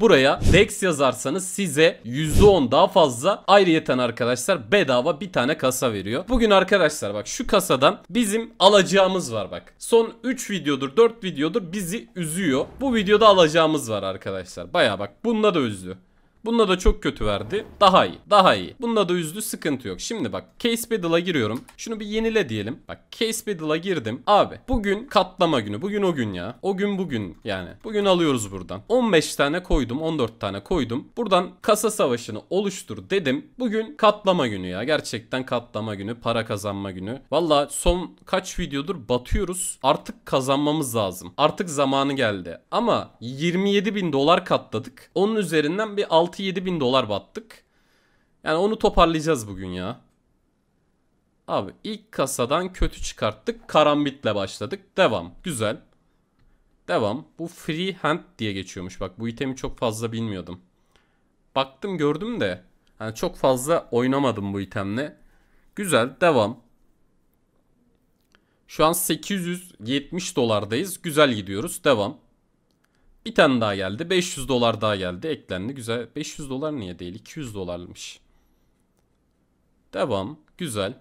Buraya Dex yazarsanız size %10 daha fazla ayrıyeten arkadaşlar bedava bir tane kasa veriyor. Bugün arkadaşlar bak şu kasadan bizim alacağımız var bak. Son 3 videodur 4 videodur bizi üzüyor. Bu videoda alacağımız var arkadaşlar. Baya bak bunda da üzdü. Bununla da çok kötü verdi. Daha iyi. Daha iyi. Bununla da üzdü. Sıkıntı yok. Şimdi bak Case Battle'a giriyorum. Şunu bir yenile diyelim. Bak Case Battle'a girdim. Abi bugün katlama günü. Bugün o gün ya. O gün bugün yani. Bugün alıyoruz buradan. 15 tane koydum. 14 tane koydum. Buradan kasa savaşını oluştur dedim. Bugün katlama günü ya. Gerçekten katlama günü. Para kazanma günü. Valla son kaç videodur batıyoruz. Artık kazanmamız lazım. Artık zamanı geldi. Ama 27 bin dolar katladık. Onun üzerinden bir 6 6-7 bin dolar battık. Yani onu toparlayacağız bugün ya. Abi ilk kasadan kötü çıkarttık. Karambitle başladık. Devam. Güzel. Devam. Bu free hand diye geçiyormuş. Bak bu itemi çok fazla bilmiyordum. Baktım gördüm de. Yani çok fazla oynamadım bu itemle. Güzel. Devam. Şu an 870 dolardayız. Güzel gidiyoruz. Devam. Bir tane daha geldi. 500 dolar daha geldi. Eklendi. Güzel. 500 dolar niye değil? 200 dolarmış. Devam. Güzel.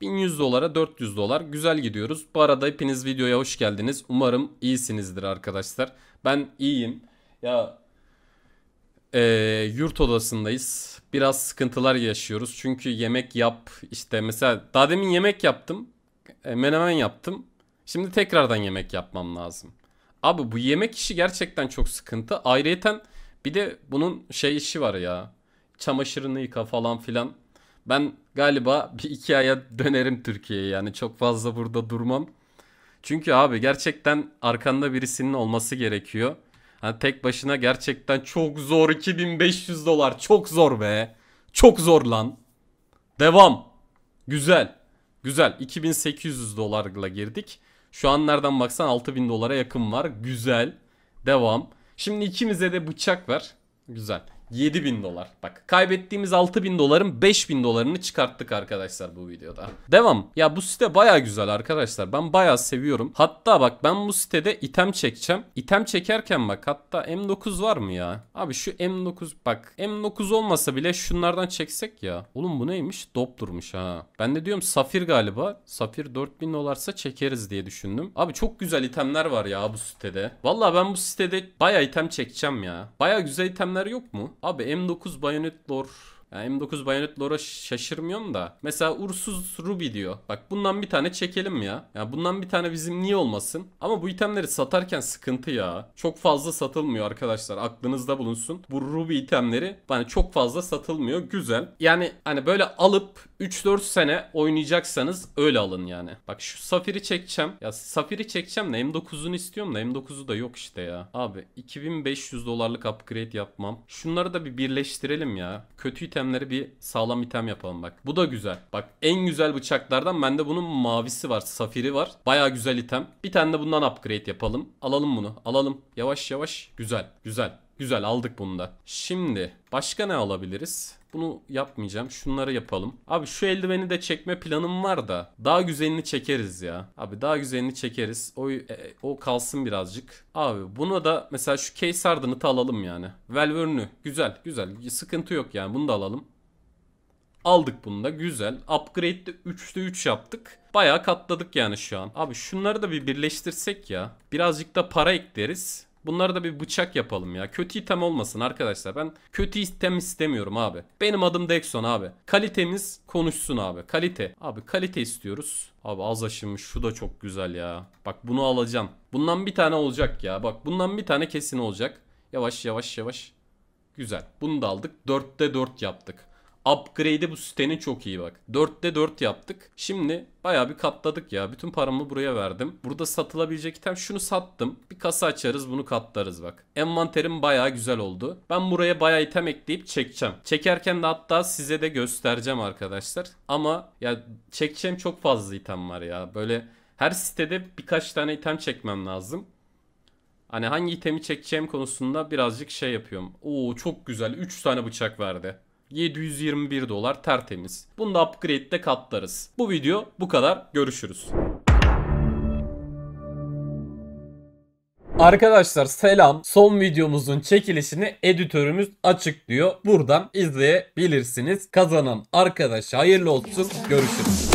1100 dolara 400 dolar. Güzel gidiyoruz. Bu arada hepiniz videoya hoş geldiniz. Umarım iyisinizdir arkadaşlar. Ben iyiyim. Ya e, yurt odasındayız. Biraz sıkıntılar yaşıyoruz. Çünkü yemek yap İşte mesela daha demin yemek yaptım. E, menemen yaptım. Şimdi tekrardan yemek yapmam lazım. Abi bu yemek işi gerçekten çok sıkıntı. Ayrıyeten bir de bunun şey işi var ya. Çamaşırını yıka falan filan. Ben galiba bir iki aya dönerim Türkiye'ye yani çok fazla burada durmam. Çünkü abi gerçekten arkanda birisinin olması gerekiyor. Hani tek başına gerçekten çok zor 2500 dolar çok zor be. Çok zor lan. Devam. Güzel. Güzel. 2800 dolarla girdik. Şu an nereden baksan 6000 dolara yakın var. Güzel. Devam. Şimdi ikimize de bıçak ver. Güzel. 7000 dolar. Bak kaybettiğimiz 6000 doların 5000 dolarını çıkarttık arkadaşlar bu videoda. Devam. Ya bu site baya güzel arkadaşlar. Ben baya seviyorum. Hatta bak ben bu sitede item çekeceğim. İtem çekerken bak hatta M9 var mı ya? Abi şu M9 bak M9 olmasa bile şunlardan çeksek ya. Oğlum bu neymiş? Dop durmuş ha. Ben de diyorum safir galiba. Safir 4000 dolarsa çekeriz diye düşündüm. Abi çok güzel itemler var ya bu sitede. Valla ben bu sitede baya item çekeceğim ya. Baya güzel itemler yok mu? Abi M9 Bayonet Lore yani M9 Bayonet Lore'a şaşırmıyorum da. Mesela Ursuz Ruby diyor. Bak bundan bir tane çekelim ya. Ya yani bundan bir tane bizim niye olmasın? Ama bu itemleri satarken sıkıntı ya. Çok fazla satılmıyor arkadaşlar. Aklınızda bulunsun. Bu Ruby itemleri hani çok fazla satılmıyor. Güzel. Yani hani böyle alıp 3-4 sene oynayacaksanız öyle alın yani. Bak şu Safir'i çekeceğim. Ya Safir'i çekeceğim de M9'unu istiyorum da M9'u da yok işte ya. Abi 2500 dolarlık upgrade yapmam. Şunları da bir birleştirelim ya. Kötü itemleri bir sağlam item yapalım bak. Bu da güzel. Bak en güzel bıçaklardan bende bunun mavisi var. Safiri var. Baya güzel item. Bir tane de bundan upgrade yapalım. Alalım bunu. Alalım. Yavaş yavaş. Güzel. Güzel. Güzel aldık bunu da. Şimdi başka ne alabiliriz? Bunu yapmayacağım. Şunları yapalım. Abi şu eldiveni de çekme planım var da daha güzelini çekeriz ya. Abi daha güzelini çekeriz. O e, e o kalsın birazcık. Abi buna da mesela şu case da alalım yani. Valvern'ü. Güzel güzel. Sıkıntı yok yani. Bunu da alalım. Aldık bunu da güzel. Upgrade'de 3'te 3 yaptık. Bayağı katladık yani şu an. Abi şunları da bir birleştirsek ya. Birazcık da para ekleriz. Bunlara da bir bıçak yapalım ya. Kötü item olmasın arkadaşlar. Ben kötü item istemiyorum abi. Benim adım Dexon abi. Kalitemiz konuşsun abi. Kalite. Abi kalite istiyoruz. Abi az aşınmış şu da çok güzel ya. Bak bunu alacağım. Bundan bir tane olacak ya. Bak bundan bir tane kesin olacak. Yavaş yavaş yavaş. Güzel. Bunu da aldık. 4'te 4 yaptık upgrade'i bu sitenin çok iyi bak. 4'te 4 yaptık. Şimdi Bayağı bir katladık ya. Bütün paramı buraya verdim. Burada satılabilecek item şunu sattım. Bir kasa açarız bunu katlarız bak. Envanterim bayağı güzel oldu. Ben buraya bayağı item ekleyip çekeceğim. Çekerken de hatta size de göstereceğim arkadaşlar. Ama ya çekeceğim çok fazla item var ya. Böyle her sitede birkaç tane item çekmem lazım. Hani hangi itemi çekeceğim konusunda birazcık şey yapıyorum. Oo çok güzel. 3 tane bıçak verdi. 721 dolar tertemiz. Bunu da upgrade'de katlarız. Bu video bu kadar. Görüşürüz. Arkadaşlar selam. Son videomuzun çekilişini editörümüz açıklıyor. Buradan izleyebilirsiniz. Kazanan arkadaş hayırlı olsun. Görüşürüz.